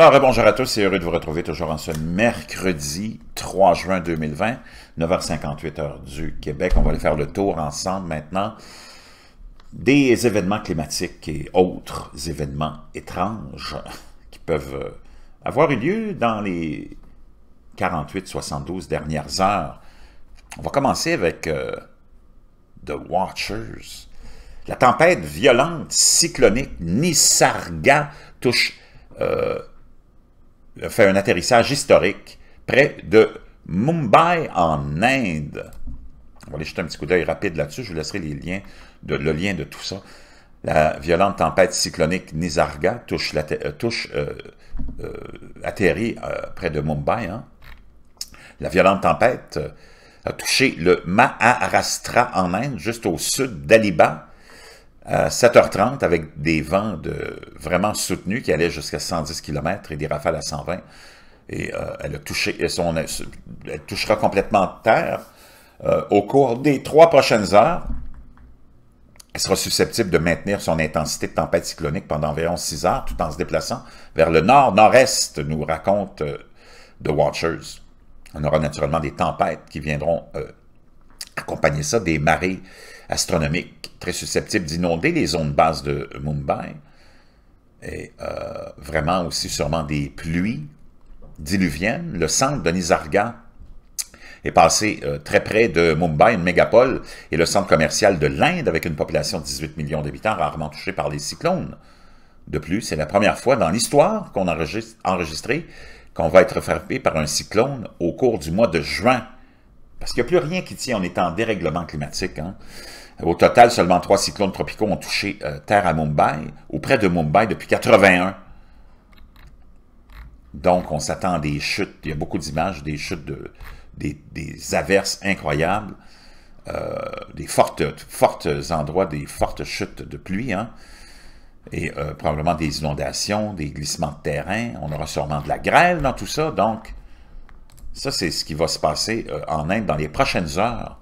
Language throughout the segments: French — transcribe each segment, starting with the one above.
Alors, ah, bonjour à tous c'est heureux de vous retrouver toujours en ce mercredi 3 juin 2020, 9h58 heure du Québec. On va aller faire le tour ensemble maintenant des événements climatiques et autres événements étranges qui peuvent euh, avoir eu lieu dans les 48-72 dernières heures. On va commencer avec euh, The Watchers. La tempête violente cyclonique Nisarga touche... Euh, fait un atterrissage historique près de Mumbai en Inde. On va aller jeter un petit coup d'œil rapide là-dessus. Je vous laisserai les liens de, le lien de tout ça. La violente tempête cyclonique Nizarga touche, la, euh, euh, euh, atterrit près de Mumbai. Hein. La violente tempête a touché le Maharashtra en Inde, juste au sud d'Aliba, à 7h30 avec des vents vraiment soutenus qui allaient jusqu'à 110 km et des rafales à 120. Et euh, elle a touché, son, touchera complètement terre euh, au cours des trois prochaines heures. Elle sera susceptible de maintenir son intensité de tempête cyclonique pendant environ 6 heures tout en se déplaçant vers le nord-nord-est, nous raconte euh, The Watchers. On aura naturellement des tempêtes qui viendront accompagner ça, des marées astronomique très susceptible d'inonder les zones basses de Mumbai. Et euh, vraiment aussi sûrement des pluies diluviennes. Le centre de Nizarga est passé euh, très près de Mumbai, une mégapole, et le centre commercial de l'Inde, avec une population de 18 millions d'habitants, rarement touchée par les cyclones. De plus, c'est la première fois dans l'histoire qu'on a enregistré qu'on va être frappé par un cyclone au cours du mois de juin. Parce qu'il n'y a plus rien qui tient, on est en dérèglement climatique. Hein. Au total, seulement trois cyclones tropicaux ont touché euh, terre à Mumbai, auprès de Mumbai depuis 81. Donc, on s'attend à des chutes. Il y a beaucoup d'images, des chutes, de, des, averses incroyables, euh, des fortes, fortes endroits, des fortes chutes de pluie, hein. et euh, probablement des inondations, des glissements de terrain. On aura sûrement de la grêle dans tout ça. Donc, ça, c'est ce qui va se passer en Inde dans les prochaines heures.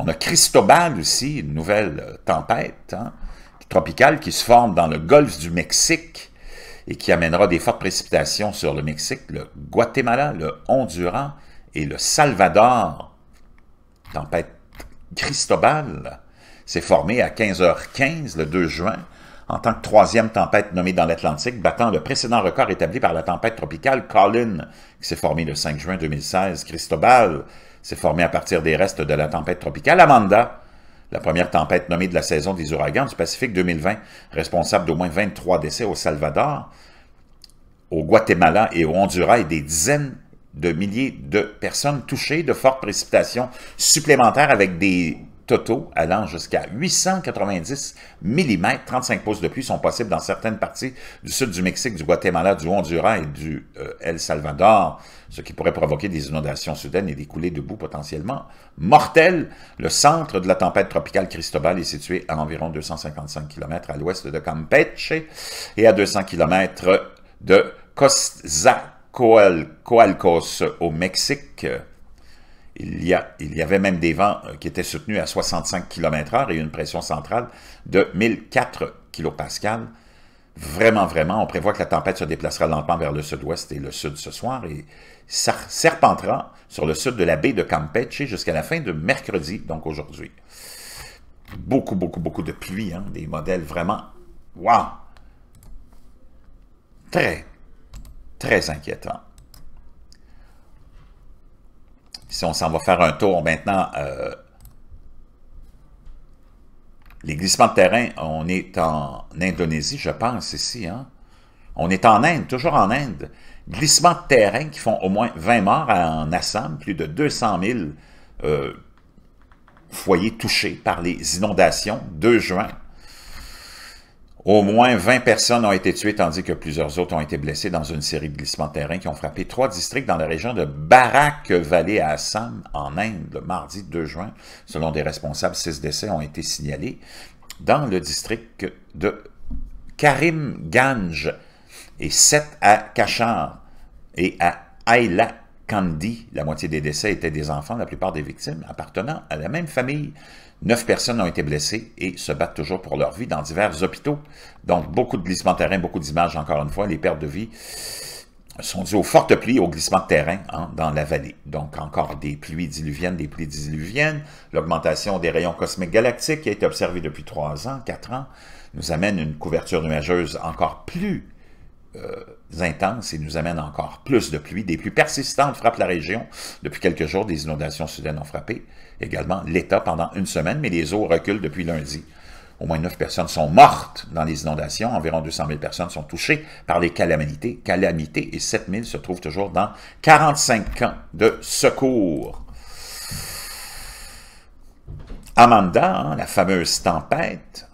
On a Cristobal aussi, une nouvelle euh, tempête hein, tropicale qui se forme dans le golfe du Mexique et qui amènera des fortes précipitations sur le Mexique, le Guatemala, le Honduras et le Salvador. Tempête Cristobal s'est formée à 15h15 le 2 juin en tant que troisième tempête nommée dans l'Atlantique, battant le précédent record établi par la tempête tropicale Colin, qui s'est formée le 5 juin 2016. Cristobal s'est formé à partir des restes de la tempête tropicale Amanda, la première tempête nommée de la saison des ouragans du Pacifique 2020, responsable d'au moins 23 décès au Salvador, au Guatemala et au Honduras et des dizaines de milliers de personnes touchées de fortes précipitations supplémentaires avec des totaux allant jusqu'à 890 mm, 35 pouces de pluie sont possibles dans certaines parties du sud du Mexique, du Guatemala, du Honduras et du euh, El Salvador, ce qui pourrait provoquer des inondations soudaines et des coulées de boue potentiellement mortelles. Le centre de la tempête tropicale Cristobal est situé à environ 255 km à l'ouest de Campeche et à 200 km de Coalcos au Mexique. Il y, avait même des vents euh, qui étaient soutenus à 65 km h et une pression centrale de 1004 kPa. Vraiment, vraiment, on prévoit que la tempête se déplacera lentement vers le sud-ouest et le sud ce soir et serpentera sur le sud de la baie de Campeche jusqu'à la fin de mercredi, donc aujourd'hui. Beaucoup, beaucoup, beaucoup de pluie, hein, des modèles vraiment, waouh, très, très inquiétants. Si on s'en va faire un tour maintenant, euh, les glissements de terrain, on est en Indonésie, je pense, ici. Hein. On est en Inde, toujours en Inde. Glissements de terrain qui font au moins 20 morts en Assam, plus de 200 000 euh, foyers touchés par les inondations 2 juin au moins 20 personnes ont été tuées tandis que plusieurs autres ont été blessées dans une série de glissements de terrain qui ont frappé trois districts dans la région de Barak Valley à Assam, en Inde, le mardi 2 juin. Selon des responsables, six décès ont été signalés dans le district de Karim Ganj et sept à Kachar et à Aila Candy, la moitié des décès étaient des enfants, la plupart des victimes appartenant à la même famille. Neuf personnes ont été blessées et se battent toujours pour leur vie dans divers hôpitaux. Donc, beaucoup de glissements de terrain, beaucoup d'images, encore une fois, les pertes de vie sont dues aux fortes pluies, aux glissements de terrain hein, dans la vallée. Donc, encore des pluies diluviennes, des pluies diluviennes. L'augmentation des rayons cosmiques galactiques qui a été observée depuis trois ans, quatre ans, nous amène une couverture nuageuse encore plus euh, intenses et nous amènent encore plus de pluie. Des pluies persistantes frappent la région. Depuis quelques jours, des inondations soudaines ont frappé également l'État pendant une semaine, mais les eaux reculent depuis lundi. Au moins 9 personnes sont mortes dans les inondations. Environ 200 000 personnes sont touchées par les calamités. calamités et 7 000 se trouvent toujours dans 45 camps de secours. Amanda, hein, la fameuse tempête,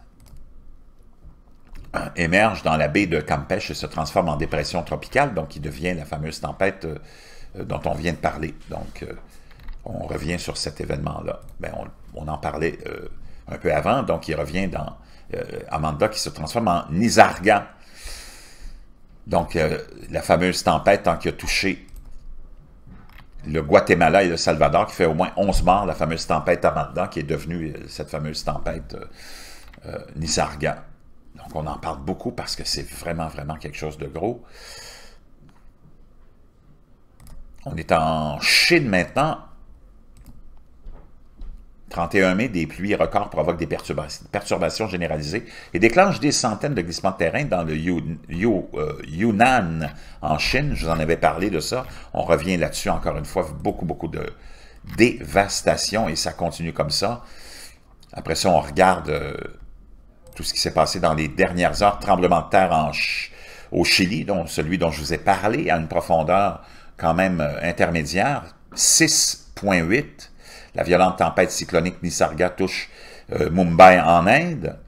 émerge dans la baie de Campeche et se transforme en dépression tropicale, donc il devient la fameuse tempête euh, euh, dont on vient de parler. Donc, euh, on revient sur cet événement-là. Ben, on, en parlait un peu avant, donc il revient dans Amanda qui se transforme en Nizarga. Donc, la fameuse tempête tant qui a touché le Guatemala et le Salvador, qui fait au moins 11 morts, la fameuse tempête Amanda, qui est devenue cette fameuse tempête Nizarga. Donc, on en parle beaucoup parce que c'est vraiment, vraiment quelque chose de gros. On est en Chine maintenant. 31 mai, des pluies records provoquent des perturbations généralisées et déclenchent des centaines de glissements de terrain dans le euh, Yunnan en Chine. Je vous en avais parlé de ça. On revient là-dessus encore une fois. Beaucoup, beaucoup de dévastation et ça continue comme ça. Après ça, on regarde euh, tout ce qui s'est passé dans les dernières heures, tremblement de terre en au Chili, dont celui dont je vous ai parlé, à une profondeur quand même euh, intermédiaire, 6.8. La violente tempête cyclonique Nisarga touche euh, Mumbai en Inde.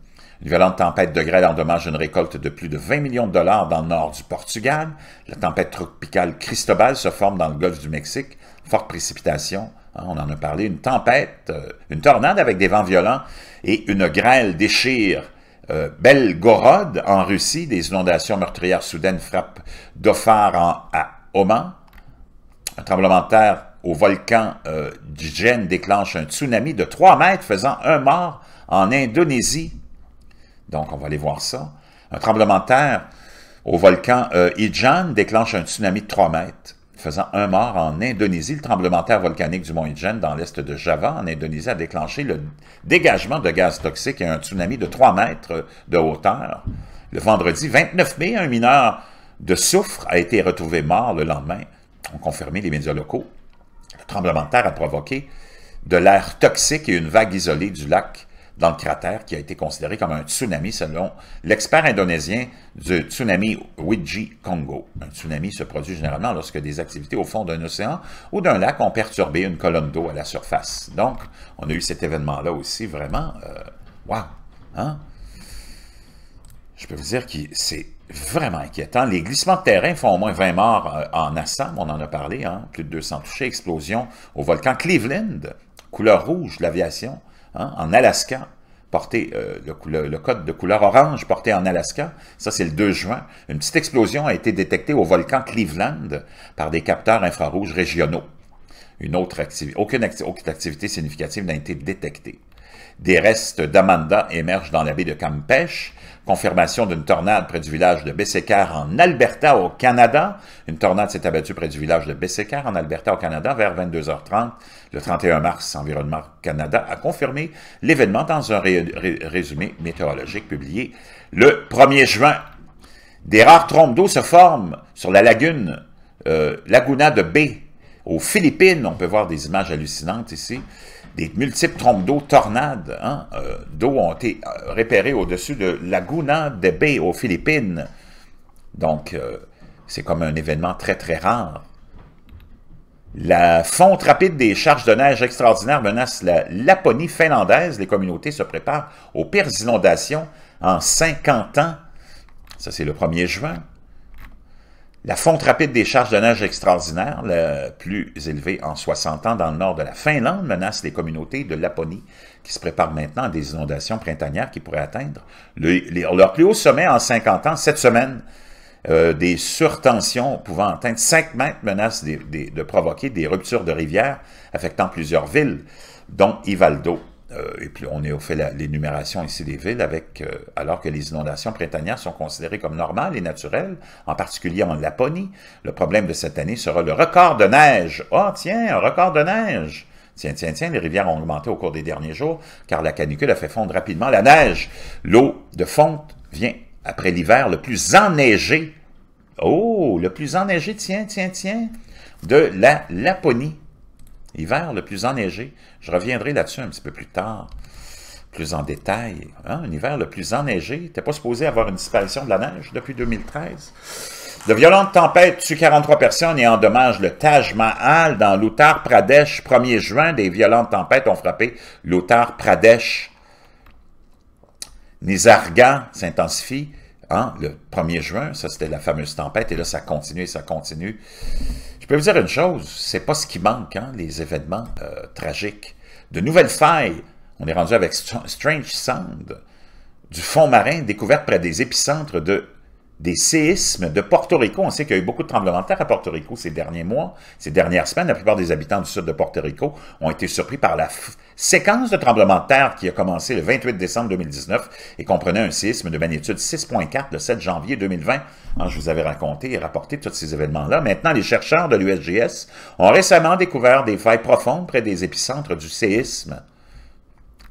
Une violente tempête de grêle endommage une récolte de plus de 20 millions de dollars dans le nord du Portugal. La tempête tropicale Cristobal se forme dans le golfe du Mexique. Forte précipitation, hein, on en a parlé. Une tempête, euh, une tornade avec des vents violents et une grêle déchire euh, Belgorod, en Russie, des inondations meurtrières soudaines frappent Dhofar à Oman. Un tremblement de terre au volcan euh, déclenche un tsunami de 3 mètres faisant un mort en Indonésie. Donc, on va aller voir ça. Un tremblement de terre au volcan euh, Ijan déclenche un tsunami de 3 mètres faisant un mort en Indonésie. Le tremblement de terre volcanique du mont Ijen dans l'est de Java, en Indonésie, a déclenché le dégagement de gaz toxique et un tsunami de 3 mètres de hauteur. Le vendredi 29 mai, un mineur de soufre a été retrouvé mort le lendemain, ont confirmé les médias locaux. Le tremblement de terre a provoqué de l'air toxique et une vague isolée du lac dans le cratère qui a été considéré comme un tsunami selon l'expert indonésien du tsunami Wiji Congo. Un tsunami se produit généralement lorsque des activités au fond d'un océan ou d'un lac ont perturbé une colonne d'eau à la surface. Donc, on a eu cet événement-là aussi, vraiment, euh, waouh, hein? Je peux vous dire que c'est vraiment inquiétant. Les glissements de terrain font au moins 20 morts euh, en Assam, on en a parlé, hein, plus de 200 touchés, explosion au volcan Cleveland, couleur rouge, l'aviation, Hein, en Alaska, porté, euh, le, code de couleur orange porté en Alaska, ça c'est le 2 juin, une petite explosion a été détectée au volcan Cleveland par des capteurs infrarouges régionaux. Une autre activité, aucune activité significative n'a été détectée. Des restes d'Amanda émergent dans la baie de Campeche. Confirmation d'une tornade près du village de Bessécar en Alberta au Canada. Une tornade s'est abattue près du village de Bessécar en Alberta au Canada vers 22h30. Le 31 mars, Environnement Canada a confirmé l'événement dans un résumé météorologique publié le 1er juin. Des rares trompes d'eau se forment sur la lagune euh, Laguna de Bay aux Philippines. On peut voir des images hallucinantes ici. Des multiples trompes d'eau tornades hein, euh, d'eau ont été euh, repérées au-dessus de Laguna de Bay aux Philippines. Donc, euh, c'est comme un événement très, très rare. La fonte rapide des charges de neige extraordinaires menace la Laponie finlandaise. Les communautés se préparent aux pires inondations en 50 ans. Ça, c'est le 1er juin. La fonte rapide des charges de neige extraordinaire, la plus élevée en 60 ans dans le nord de la Finlande, menace les communautés de Laponie qui se préparent maintenant à des inondations printanières qui pourraient atteindre leur plus haut sommet en 50 ans cette semaine. Euh, des surtensions pouvant atteindre 5 mètres menacent de, de provoquer des ruptures de rivières affectant plusieurs villes, dont Ivaldo euh, et puis on, est, au fait l'énumération ici des villes, avec, euh, alors que les inondations printanières sont considérées comme normales et naturelles, en particulier en Laponie. Le problème de cette année sera le record de neige. Oh tiens, un record de neige! Tiens, tiens, tiens, les rivières ont augmenté au cours des derniers jours, car la canicule a fait fondre rapidement la neige. L'eau de fonte vient après l'hiver le plus enneigé. Oh, le plus enneigé, tiens, tiens, tiens, de la Laponie. Hiver le plus enneigé. Je reviendrai là-dessus un petit peu plus tard, plus en détail. Hein, un hiver le plus enneigé. T'es pas supposé avoir une disparition de la neige depuis 2013. De violentes tempêtes tuent 43 personnes et endommagent le Taj Mahal dans l'Uttar Pradesh. 1er juin, des violentes tempêtes ont frappé l'Uttar Pradesh. Nizarga s'intensifie. Hein, le 1er juin, ça c'était la fameuse tempête, et là ça continue et ça continue. Je peux vous dire une chose, c'est pas ce qui manque, hein, les événements euh, tragiques. De nouvelles failles, on est rendu avec Strange Sound, du fond marin découvert près des épicentres de des séismes de Porto Rico. On sait qu'il y a eu beaucoup de tremblements de terre à Porto Rico ces derniers mois, ces dernières semaines. La plupart des habitants du sud de Porto Rico ont été surpris par la séquence de tremblements de terre qui a commencé le 28 décembre 2019 et comprenait un séisme de magnitude 6.4 le 7 janvier 2020. je vous avais raconté et rapporté tous ces événements-là. Maintenant, les chercheurs de l'USGS ont récemment découvert des failles profondes près des épicentres du séisme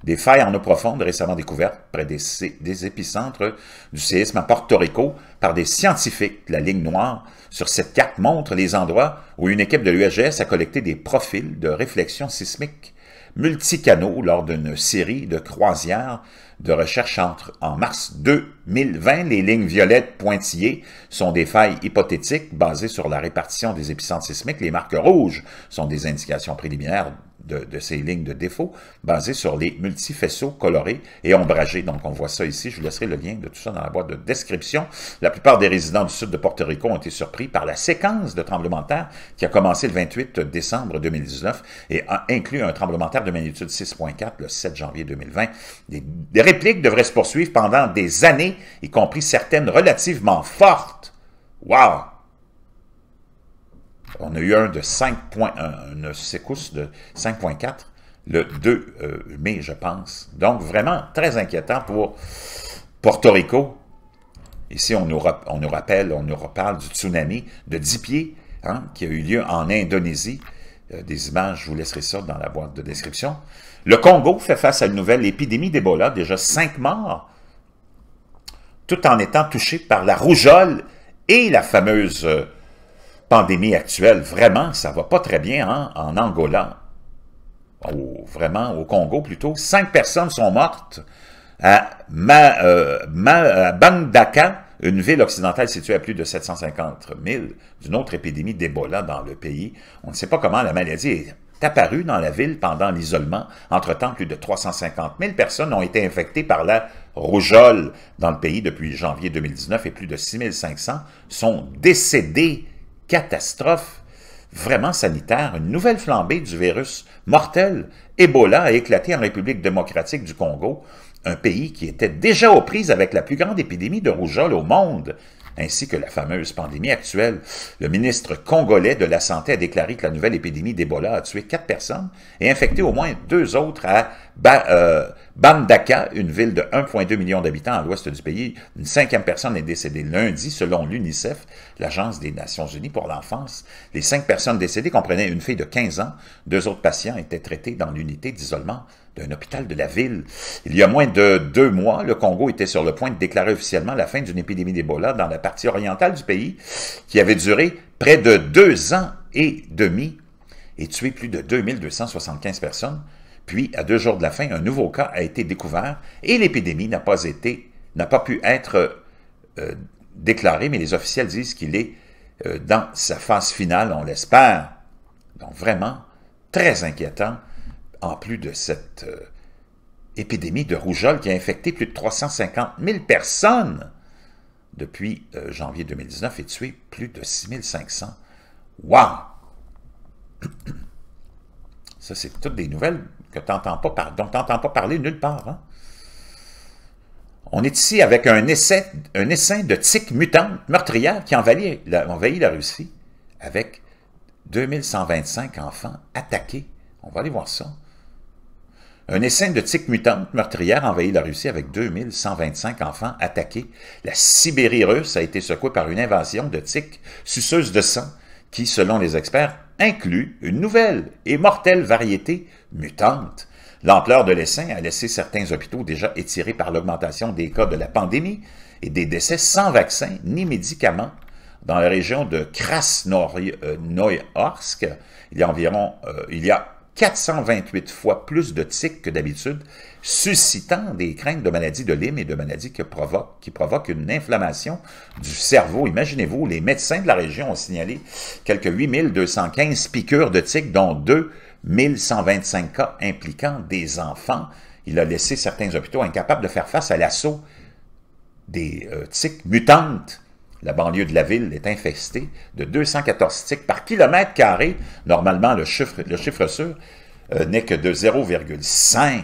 des failles en eau profonde récemment découvertes près des, épicentres du séisme à Porto Rico par des scientifiques. La ligne noire sur cette carte montre les endroits où une équipe de l'USGS a collecté des profils de réflexion sismique multicanaux lors d'une série de croisières de recherche entre en mars 2020. Les lignes violettes pointillées sont des failles hypothétiques basées sur la répartition des épicentres sismiques. Les marques rouges sont des indications préliminaires de, ces lignes de défaut basées sur les multifaisceaux colorés et ombragés. Donc, on voit ça ici. Je vous laisserai le lien de tout ça dans la boîte de description. La plupart des résidents du sud de Porto Rico ont été surpris par la séquence de tremblements de terre qui a commencé le 28 décembre 2019 et a inclus un tremblement de terre de magnitude 6.4 le 7 janvier 2020. Des, des répliques devraient se poursuivre pendant des années, y compris certaines relativement fortes. Wow! On a eu un de 5.1, un secousse de 5.4 le 2 euh, mai, je pense. Donc, vraiment très inquiétant pour Porto Rico. Ici, on nous, on nous rappelle, on nous reparle du tsunami de 10 pieds hein, qui a eu lieu en Indonésie. Euh, des images, je vous laisserai ça dans la boîte de description. Le Congo fait face à une nouvelle épidémie d'Ebola, déjà 5 morts, tout en étant touché par la rougeole et la fameuse euh, pandémie actuelle, vraiment, ça ne va pas très bien hein, en Angola. ou vraiment, au Congo plutôt. Cinq personnes sont mortes à, Ma, euh, à une ville occidentale située à plus de 750 000 d'une autre épidémie d'Ebola dans le pays. On ne sait pas comment la maladie est apparue dans la ville pendant l'isolement. Entre-temps, plus de 350 000 personnes ont été infectées par la rougeole dans le pays depuis janvier 2019 et plus de 6 500 sont décédées catastrophe vraiment sanitaire, une nouvelle flambée du virus mortel Ebola a éclaté en République démocratique du Congo, un pays qui était déjà aux prises avec la plus grande épidémie de rougeole au monde, ainsi que la fameuse pandémie actuelle. Le ministre congolais de la Santé a déclaré que la nouvelle épidémie d'Ebola a tué quatre personnes et infecté au moins deux autres à euh, Bandaka, une ville de 1,2 million d'habitants à l'ouest du pays, une cinquième personne est décédée lundi, selon l'UNICEF, l'Agence des Nations Unies pour l'enfance. Les cinq personnes décédées comprenaient une fille de 15 ans. Deux autres patients étaient traités dans l'unité d'isolement d'un hôpital de la ville. Il y a moins de deux mois, le Congo était sur le point de déclarer officiellement la fin d'une épidémie d'Ebola dans la partie orientale du pays, qui avait duré près de deux ans et demi et tué plus de 2275 personnes, puis, à deux jours de la fin, un nouveau cas a été découvert et l'épidémie n'a pas été, n'a pas pu être euh, déclarée, mais les officiels disent qu'il est euh, dans sa phase finale, on l'espère. Donc vraiment, très inquiétant, en plus de cette euh, épidémie de rougeole qui a infecté plus de 350 000 personnes depuis janvier 2019 et tué plus de 6500. 500. Wow! Ça, c'est toutes des nouvelles que tu n'entends pas, pas parler nulle part. Hein. On est ici avec un essai, un essaim de tiques mutantes meurtrières qui envahit la, la Russie avec 2125 enfants attaqués. On va aller voir ça. Un essaim de tiques mutantes meurtrières envahit la Russie avec 2125 enfants attaqués. La Sibérie russe a été secouée par une invasion de tiques suceuses de sang qui, selon les experts, inclut une nouvelle et mortelle variété mutante. L'ampleur de l'essai a laissé certains hôpitaux déjà étirés par l'augmentation des cas de la pandémie et des décès sans vaccin ni médicaments. Dans la région de Krasnoyarsk, il y a environ euh, il y a 428 fois plus de tics que d'habitude, suscitant des craintes de maladies de Lyme et de maladies qui provoquent, une inflammation du cerveau. Imaginez-vous, les médecins de la région ont signalé quelques 8215 piqûres de tiques, dont 2125 cas impliquant des enfants. Il a laissé certains hôpitaux incapables de faire face à l'assaut des euh, tics tiques mutantes la banlieue de la ville est infestée de 214 tics par kilomètre carré. Normalement, le chiffre, le chiffre sûr euh, n'est que de 0,5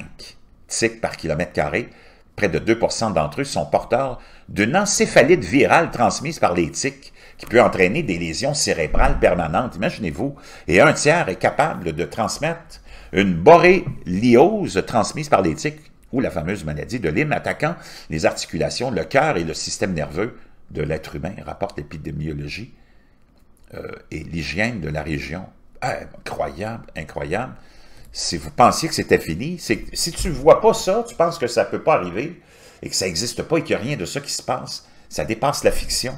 tics par kilomètre carré. Près de 2 d'entre eux sont porteurs d'une encéphalite virale transmise par les tics qui peut entraîner des lésions cérébrales permanentes, imaginez-vous, et un tiers est capable de transmettre une boréliose transmise par les tics ou la fameuse maladie de Lyme attaquant les articulations, le cœur et le système nerveux de l'être humain, rapporte l'épidémiologie euh, et l'hygiène de la région. Ah, incroyable, incroyable. Si vous pensiez que c'était fini, si tu ne vois pas ça, tu penses que ça ne peut pas arriver et que ça n'existe pas et qu'il n'y a rien de ça qui se passe. Ça dépasse la fiction,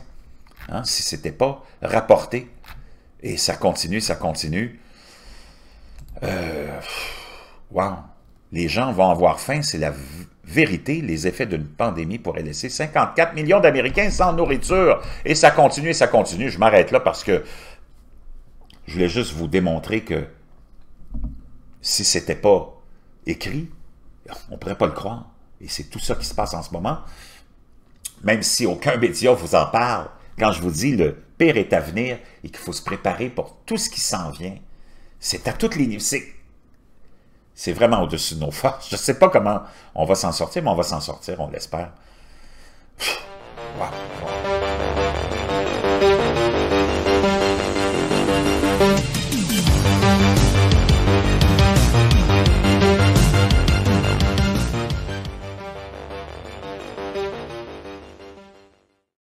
hein, si ce n'était pas rapporté. Et ça continue, ça continue. Euh, wow! Les gens vont avoir faim, c'est la, vérité, les effets d'une pandémie pourraient laisser 54 millions d'Américains sans nourriture. Et ça continue, et ça continue. Je m'arrête là parce que je voulais juste vous démontrer que si ce n'était pas écrit, on ne pourrait pas le croire. Et c'est tout ça qui se passe en ce moment. Même si aucun média vous en parle, quand je vous dis le pire est à venir et qu'il faut se préparer pour tout ce qui s'en vient, c'est à toutes les niveaux. C'est vraiment au-dessus de nos forces. Je ne sais pas comment on va s'en sortir, mais on va s'en sortir, on l'espère. Wow.